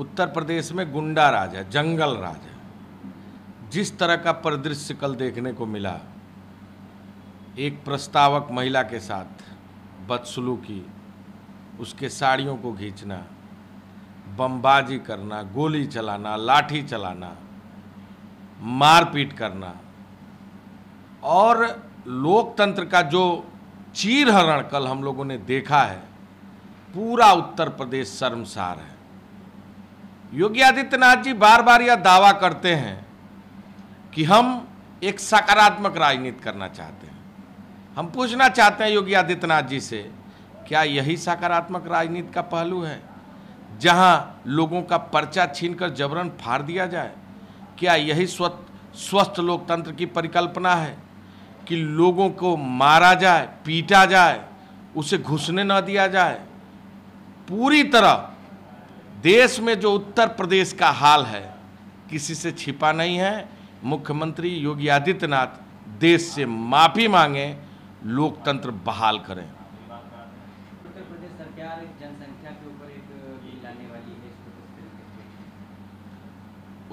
उत्तर प्रदेश में गुंडा राज है जंगल राज है जिस तरह का परिदृश्य कल देखने को मिला एक प्रस्तावक महिला के साथ की उसके साड़ियों को खींचना बमबाजी करना गोली चलाना लाठी चलाना मारपीट करना और लोकतंत्र का जो चीरहरण कल हम लोगों ने देखा है पूरा उत्तर प्रदेश शर्मसार है योगी आदित्यनाथ जी बार बार यह दावा करते हैं कि हम एक सकारात्मक राजनीति करना चाहते हैं हम पूछना चाहते हैं योगी आदित्यनाथ जी से क्या यही सकारात्मक राजनीति का पहलू है जहां लोगों का पर्चा छीनकर जबरन फाड़ दिया जाए क्या यही स्वस्थ स्वस्थ लोकतंत्र की परिकल्पना है कि लोगों को मारा जाए पीटा जाए उसे घुसने न दिया जाए पूरी तरह देश में जो उत्तर प्रदेश का हाल है किसी से छिपा नहीं है मुख्यमंत्री योगी आदित्यनाथ देश से माफ़ी मांगे लोकतंत्र बहाल करें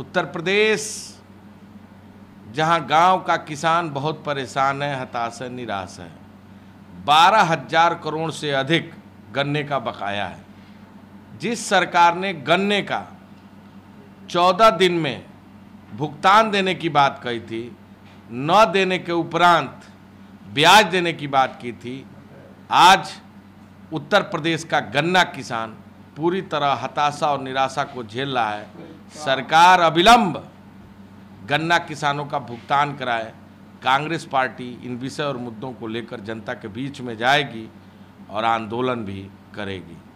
उत्तर प्रदेश जहां गांव का किसान बहुत परेशान है हताश है निराश है बारह हजार करोड़ से अधिक गन्ने का बकाया है जिस सरकार ने गन्ने का चौदह दिन में भुगतान देने की बात कही थी न देने के उपरांत ब्याज देने की बात की थी आज उत्तर प्रदेश का गन्ना किसान पूरी तरह हताशा और निराशा को झेल रहा है सरकार अविलंब गन्ना किसानों का भुगतान कराए कांग्रेस पार्टी इन विषय और मुद्दों को लेकर जनता के बीच में जाएगी और आंदोलन भी करेगी